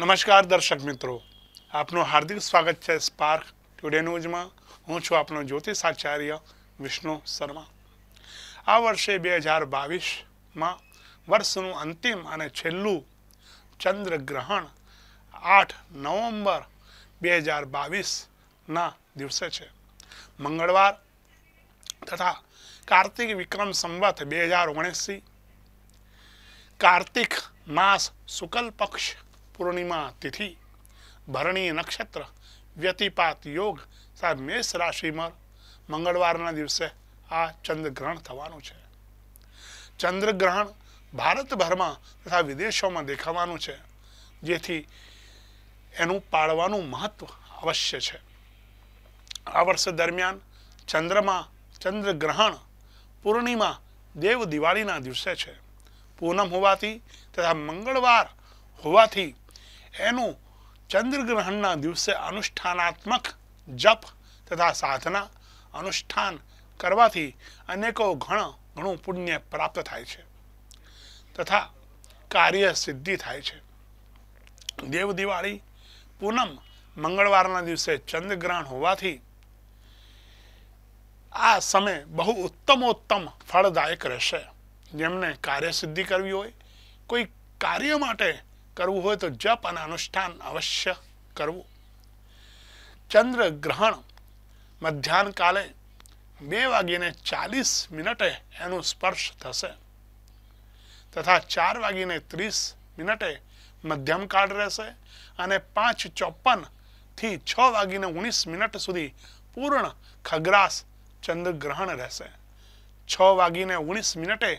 નમસ્કાર દર્શક મિત્રો આપનું હાર્દિક સ્વાગત છે સ્પાર્ક ટુડે ન્યૂઝમાં હું છું આપનો જ્યોતિષ આચાર્ય વિષ્ણુ શર્મા આ વર્ષે બે હજાર બાવીસમાં વર્ષનું અંતિમ અને છેલ્લું ચંદ્ર ગ્રહણ આઠ નવેમ્બર બે હજાર બાવીસના દિવસે છે મંગળવાર તથા કાર્તિક વિક્રમ સંવત બે હજાર ઓગણીસથી કાર્તિક માસ શુકલ પક્ષ પૂર્ણિમા તિથિ ભરણી નક્ષત્ર વ્યતિપાત યોગ સાહેબ મેષ રાશિમાં મંગળવારના દિવસે આ ચંદ્રગ્રહણ થવાનું છે ચંદ્રગ્રહણ ભારતભરમાં તથા વિદેશોમાં દેખાવાનું છે જેથી એનું પાળવાનું મહત્વ અવશ્ય છે આ વર્ષ દરમિયાન ચંદ્રમા ચંદ્રગ્રહણ પૂર્ણિમા દેવ દિવાળીના દિવસે છે પૂનમ હોવાથી તથા મંગળવાર હોવાથી એનું ચંદ્રગ્રહણના દિવસે અનુષ્ઠાનાત્મક જપ તથા સાધના અનુષ્ઠાન કરવાથી અનેકો ઘણ ઘણું પુણ્ય પ્રાપ્ત થાય છે તથા કાર્ય સિદ્ધિ થાય છે દેવ દિવાળી પૂનમ મંગળવારના દિવસે ચંદ્રગ્રહણ હોવાથી આ સમય બહુ ઉત્તમોત્તમ ફળદાયક રહેશે જેમને સિદ્ધિ કરવી હોય કોઈ કાર્ય માટે करव हो तो जप अनुष्ठान अवश्य करव चंद्र ग्रहण मध्यान काले बे ने चालीस मिनटे एनु स्पर्श थे तथा चार वगी ने तीस मिनटे मध्यम काल रहने पांच चौप्पन थी छी ने उन्नीस मिनट सुधी पूर्ण खगरास चंद्र ग्रहण रहने उन्नीस मिनटे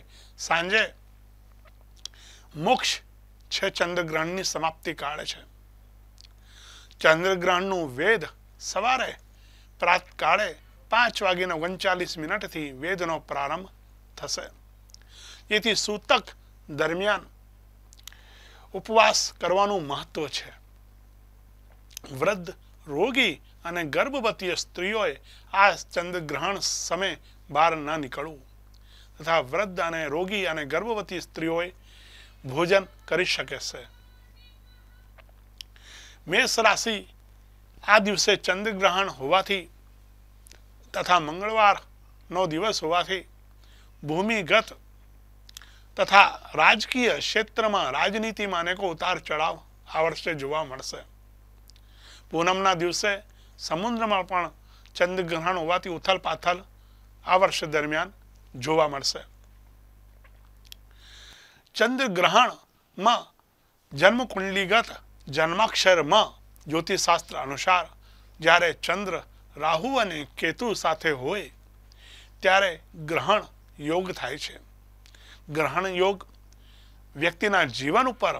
सांजे मोक्ष છે ચંદ્રગ્રહણની સમાપ્તિ કાળ છે ચંદ્રગ્રહણનું વેદ સવારે પ્રાતકાળે પાંચ વાગ્યાને ઓગણચાલીસ મિનિટથી વેદનો પ્રારંભ થશે જેથી સૂતક દરમિયાન ઉપવાસ કરવાનું મહત્વ છે વૃદ્ધ રોગી અને ગર્ભવતી સ્ત્રીઓએ આ ચંદ્રગ્રહણ સમય બહાર ન નીકળવું તથા વૃદ્ધ અને રોગી અને ગર્ભવતી સ્ત્રીઓએ भोजन कर सके से मेष राशि आ दिवसे चंद्र ग्रहण होवा थी तथा मंगलवार नौ दिवस होवा थी भूमिगत तथा राजकीय क्षेत्र में राजनीति माने को उतार चढ़ाव आ वर्षे जवासे पूनम दिवसे समुद्र में चंद्र ग्रहण होवा उथल पाथल आ वर्ष दरमियान जवासे ચંદ્રગ્રહણમાં જન્મકુંડલીગત જન્માક્ષરમાં જ્યોતિષશાસ્ત્ર અનુસાર જ્યારે ચંદ્ર રાહુ અને કેતુ સાથે હોય ત્યારે ગ્રહણ યોગ થાય છે ગ્રહણ યોગ વ્યક્તિના જીવન ઉપર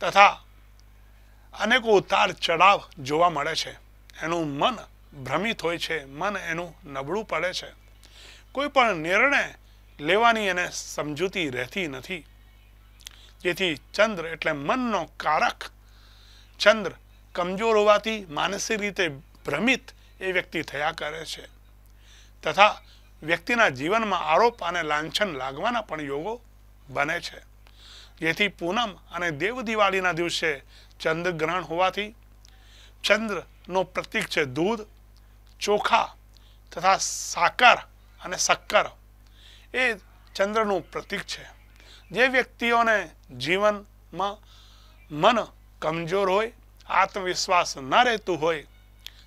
તથા અનેકો ઉતાર ચઢાવ જોવા મળે છે એનું મન ભ્રમિત હોય છે મન એનું નબળું પડે છે કોઈ પણ નિર્ણય લેવાની એને સમજૂતી રહેતી નથી જેથી ચંદ્ર એટલે મનનો કારક ચંદ્ર કમજોર હોવાથી માનસિક રીતે ભ્રમિત એ વ્યક્તિ થયા કરે છે તથા વ્યક્તિના જીવનમાં આરોપ અને લાંછન લાગવાના પણ યોગો બને છે જેથી પૂનમ અને દેવ દિવાળીના દિવસે ચંદ્રગ્રહણ હોવાથી ચંદ્રનો પ્રતિક છે દૂધ ચોખા તથા સાકર અને શક્કર એ ચંદ્રનો প্রতীক છે જે વ્યક્તિઓને જીવનમાં મન કમજોર હોય આત્મવિશ્વાસ ન રહેતો હોય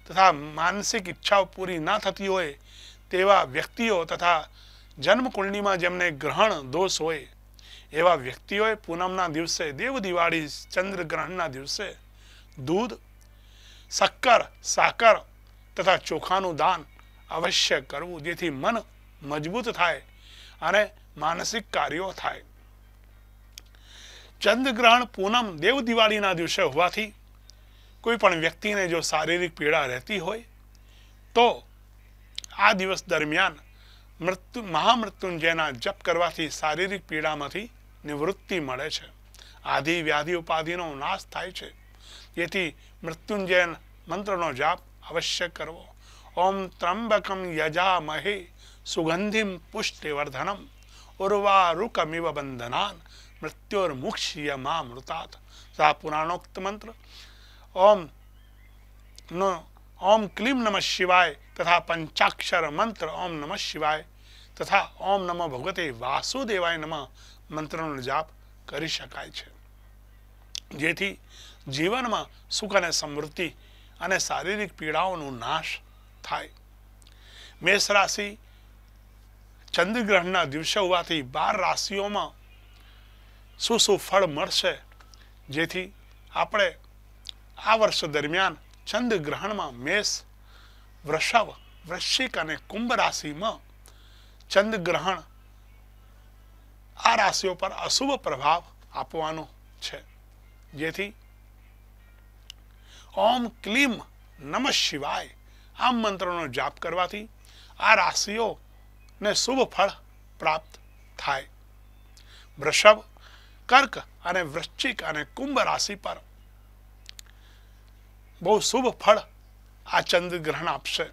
તથા માનસિક ઈચ્છાઓ પૂરી ન થતી હોય તેવા વ્યક્તિઓ તથા જન્મકુંડળીમાં જેમને ગ્રહણ દોષ હોય એવા વ્યક્તિઓ પૂનમના દિવસે દેવ દિવાળી ચંદ્ર ગ્રહણના દિવસે દૂધ сахар સાકર તથા ચોખાનો દાન અવશ્ય કરવું જેથી મન મજબૂત થાય અને માનસિક કાર્યો થાય ચંદ્રગ્રહણ પૂનમ દેવ દિવાળીના દિવસે હોવાથી કોઈ પણ વ્યક્તિને જો શારીરિક પીડા રહેતી હોય તો આ દિવસ દરમિયાન મૃત્યુ મહામૃત્યુંજયના જપ કરવાથી શારીરિક પીડામાંથી નિવૃત્તિ મળે છે આધિ વ્યાધિ ઉપાધિનો નાશ થાય છે જેથી મૃત્યુંજય મંત્રનો જાપ અવશ્ય કરવો ઓમ ત્રંબકમ યજામહે सुगंधिम पुष्टिवर्धनम उर्वारुकमिव बंधनान मृत्योर्मुक्षीय मामृतात सा पुराणोक्त मंत्र ओम नो ओम क्लीम नमः शिवाय तथा पंचाक्षर मंत्र ओम नमः शिवाय તથા ઓમ નમઃ ભગવતે વાસુદેવાય નમઃ મંત્રનો જાપ કરી શકાય છે જેથી જીવનમાં સુખ અને સમૃદ્ધિ અને શારીરિક પીડાઓનો નાશ થાય મેષ રાશિ ચંદ્રગ્રહણના દિવસે હોવાથી બાર રાશિઓમાં શું શું ફળ મળશે જેથી આપણે આ વર્ષ દરમિયાન ચંદ્રગ્રહણમાં મેષ વૃષભ વૃશ્ચિક અને કુંભ રાશિમાં ચંદ્રગ્રહણ આ રાશિઓ પર અશુભ પ્રભાવ આપવાનો છે જેથી ઓમ ક્લીમ નમ શિવાય આમ મંત્રનો જાપ કરવાથી આ રાશિઓ ને શુભ ફળ પ્રાપ્ત થાય વૃષભ કર્ક અને વૃશ્ચિક અને કુંભ રાશિ પર બહુ શુભ ફળ આ ચંદ્રગ્રહણ આપશે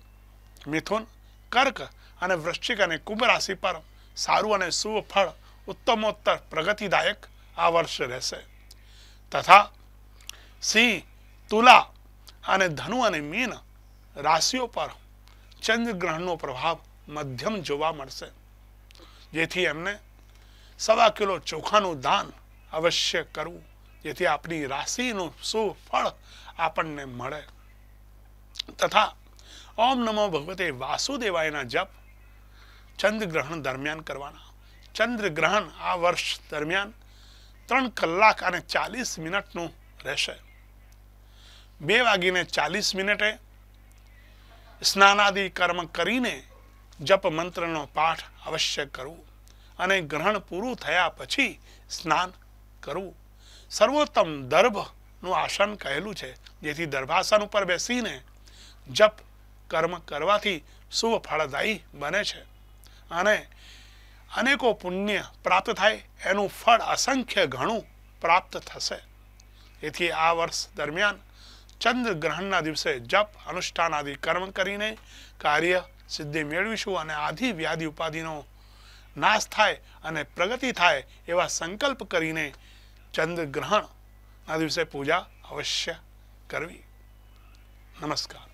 મિથુન કર્ક અને વૃશ્ચિક અને કુંભ રાશિ પર સારું અને શુભ ફળ ઉત્તમોત્તર પ્રગતિદાયક આ વર્ષ રહેશે તથા સિંહ તુલા અને ધનુ અને મીન રાશિઓ પર ચંદ્રગ્રહણનો પ્રભાવ મધ્યમ જોવા મળશે જેથી એમને સવા કિલો ચોખાનું દાન અવશ્ય કરવું જેથી આપણી રાશિનું સુફળ આપણને મળે તથા ઓમ નમો ભગવતે વાસુદેવાયના જપ ચંદ્ર દરમિયાન કરવાના ચંદ્રગ્રહણ આ વર્ષ દરમિયાન ત્રણ કલાક અને ચાલીસ મિનિટનું રહેશે બે વાગીને ચાલીસ મિનિટે સ્નાનાદિ કર્મ કરીને જપ મંત્રનો પાઠ અવશ્ય કરવું અને ગ્રહણ પૂરું થયા પછી સ્નાન કરવું સર્વોત્તમ દર્ભનું આસન કહેલું છે જેથી દર્ભાસન ઉપર બેસીને જપ કર્મ કરવાથી શુભ ફળદાયી બને છે અને અનેકો પુણ્ય પ્રાપ્ત થાય એનું ફળ અસંખ્ય ઘણું પ્રાપ્ત થશે એથી આ વર્ષ દરમિયાન ચંદ્ર ગ્રહણના દિવસે જપ અનુષ્ઠાન આદિ કર્મ કરીને કાર્ય સિદ્ધિ મેળવીશું અને આધી વ્યાધિ ઉપાધિનો નાશ થાય અને પ્રગતિ થાય એવા સંકલ્પ કરીને ચંદ્રગ્રહણ ચંદ્રગ્રહણના દિવસે પૂજા અવશ્ય કરવી નમસ્કાર